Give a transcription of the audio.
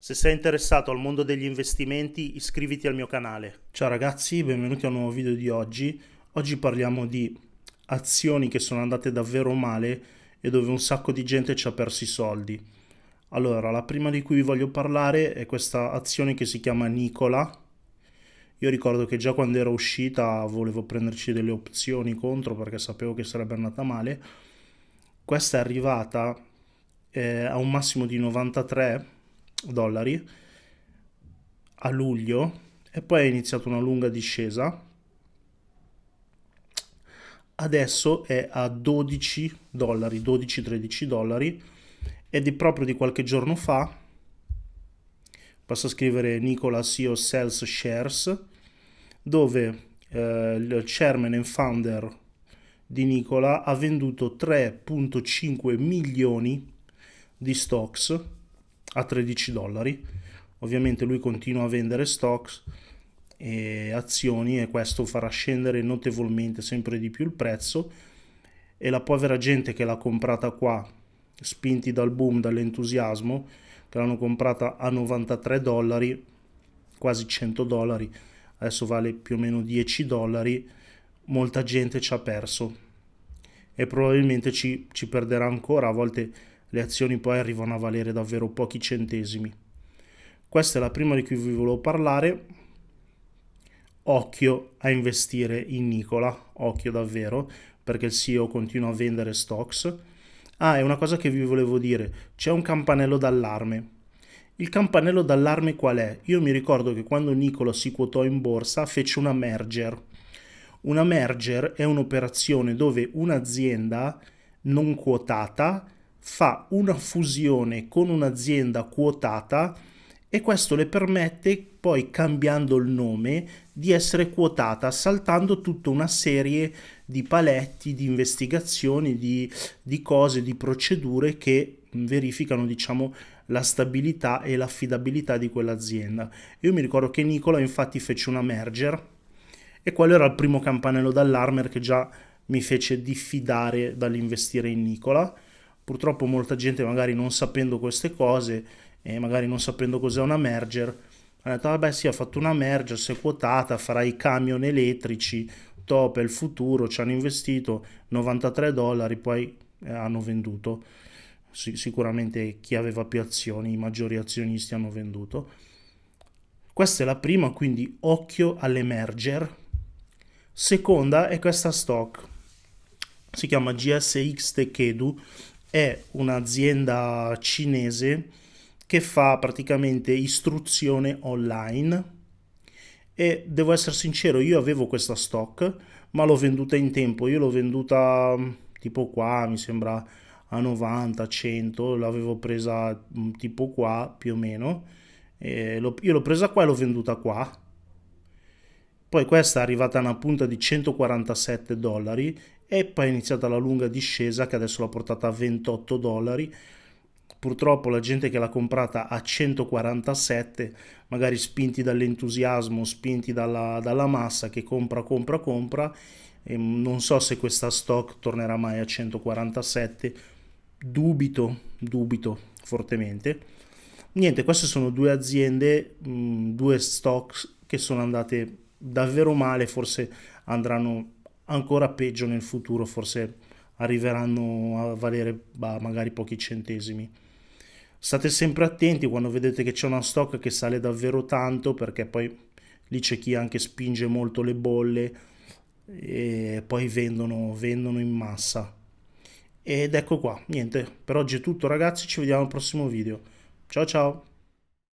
Se sei interessato al mondo degli investimenti iscriviti al mio canale. Ciao ragazzi, benvenuti a un nuovo video di oggi. Oggi parliamo di azioni che sono andate davvero male e dove un sacco di gente ci ha perso i soldi. Allora, la prima di cui vi voglio parlare è questa azione che si chiama Nicola. Io ricordo che già quando era uscita volevo prenderci delle opzioni contro perché sapevo che sarebbe andata male. Questa è arrivata eh, a un massimo di 93 dollari a luglio e poi è iniziata una lunga discesa. Adesso è a 12 dollari, 12-13 dollari ed è proprio di qualche giorno fa. Basta scrivere Nicola CEO Sales Shares, dove eh, il chairman and founder di Nicola ha venduto 3.5 milioni di stocks a 13 dollari. Ovviamente lui continua a vendere stocks e azioni e questo farà scendere notevolmente sempre di più il prezzo e la povera gente che l'ha comprata qua, spinti dal boom, dall'entusiasmo, che l'hanno comprata a 93 dollari, quasi 100 dollari, adesso vale più o meno 10 dollari, molta gente ci ha perso e probabilmente ci, ci perderà ancora, a volte le azioni poi arrivano a valere davvero pochi centesimi. Questa è la prima di cui vi volevo parlare. Occhio a investire in Nicola, occhio davvero, perché il CEO continua a vendere stocks. Ah, è una cosa che vi volevo dire, c'è un campanello d'allarme. Il campanello d'allarme qual è? Io mi ricordo che quando Nicola si quotò in borsa fece una merger. Una merger è un'operazione dove un'azienda non quotata fa una fusione con un'azienda quotata e questo le permette poi cambiando il nome di essere quotata saltando tutta una serie di paletti di investigazioni di, di cose di procedure che verificano diciamo la stabilità e l'affidabilità di quell'azienda io mi ricordo che Nicola infatti fece una merger e quello era il primo campanello d'allarme che già mi fece diffidare dall'investire in Nicola Purtroppo molta gente magari non sapendo queste cose e magari non sapendo cos'è una merger, ha detto vabbè sì ho fatto una merger, si è quotata, farà i camion elettrici, top, è il futuro, ci hanno investito 93 dollari, poi eh, hanno venduto. Sì, sicuramente chi aveva più azioni, i maggiori azionisti hanno venduto. Questa è la prima, quindi occhio alle merger. Seconda è questa stock, si chiama GSX Techedu è un'azienda cinese che fa praticamente istruzione online e devo essere sincero, io avevo questa stock, ma l'ho venduta in tempo, io l'ho venduta mm, tipo qua, mi sembra a 90, 100, l'avevo presa mm, tipo qua più o meno, io l'ho presa qua e l'ho venduta qua poi questa è arrivata a una punta di 147 dollari e poi è iniziata la lunga discesa che adesso l'ha portata a 28 dollari. Purtroppo la gente che l'ha comprata a 147, magari spinti dall'entusiasmo, spinti dalla, dalla massa che compra, compra, compra, non so se questa stock tornerà mai a 147, dubito, dubito fortemente. Niente, queste sono due aziende, mm, due stock che sono andate davvero male, forse andranno ancora peggio nel futuro, forse arriveranno a valere bah, magari pochi centesimi. State sempre attenti quando vedete che c'è una stock che sale davvero tanto perché poi lì c'è chi anche spinge molto le bolle e poi vendono, vendono in massa. Ed ecco qua, niente, per oggi è tutto ragazzi, ci vediamo al prossimo video. Ciao ciao!